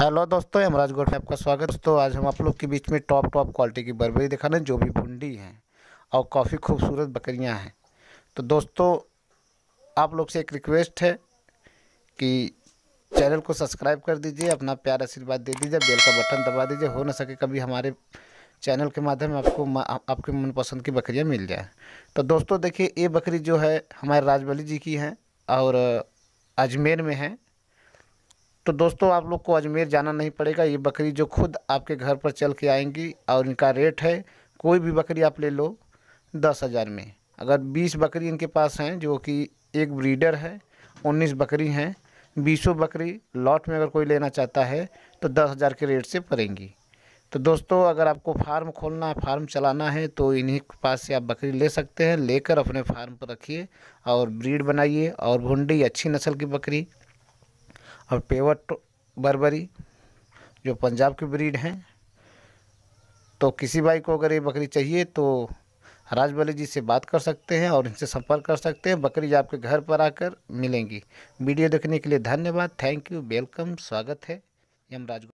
hello दोस्तों यमराज गोड में आपका स्वागत दोस्तों आज हम आप लोग के बीच में टॉप टॉप क्वालिटी की बर्बरी दिखा रहे हैं जो भी भुंडी हैं और काफ़ी खूबसूरत बकरियां हैं तो दोस्तों आप लोग से एक रिक्वेस्ट है कि चैनल को सब्सक्राइब कर दीजिए अपना प्यार आशीर्वाद दे दीजिए बेल का बटन दबा दीजिए हो ना सके कभी हमारे चैनल के माध्यम आपको आपके मनपसंद की बकरियाँ मिल जाए तो दोस्तों देखिए ये बकरी जो है हमारे राजबली जी की हैं और अजमेर में हैं तो दोस्तों आप लोग को अजमेर जाना नहीं पड़ेगा ये बकरी जो खुद आपके घर पर चल के आएंगी और इनका रेट है कोई भी बकरी आप ले लो दस हज़ार में अगर बीस बकरी इनके पास हैं जो कि एक ब्रीडर है उन्नीस बकरी हैं बीसों बकरी लॉट में अगर कोई लेना चाहता है तो दस हज़ार के रेट से पड़ेंगी तो दोस्तों अगर आपको फार्म खोलना है फार्म चलाना है तो इन्हीं के पास से आप बकरी ले सकते हैं लेकर अपने फार्म पर रखिए और ब्रीड बनाइए और भुंडी अच्छी नस्ल की बकरी और पेवट बर्बरी जो पंजाब की ब्रीड हैं तो किसी भाई को अगर ये बकरी चाहिए तो राजबली जी से बात कर सकते हैं और इनसे संपर्क कर सकते हैं बकरी आपके घर पर आकर मिलेंगी वीडियो देखने के लिए धन्यवाद थैंक यू वेलकम स्वागत है यमराज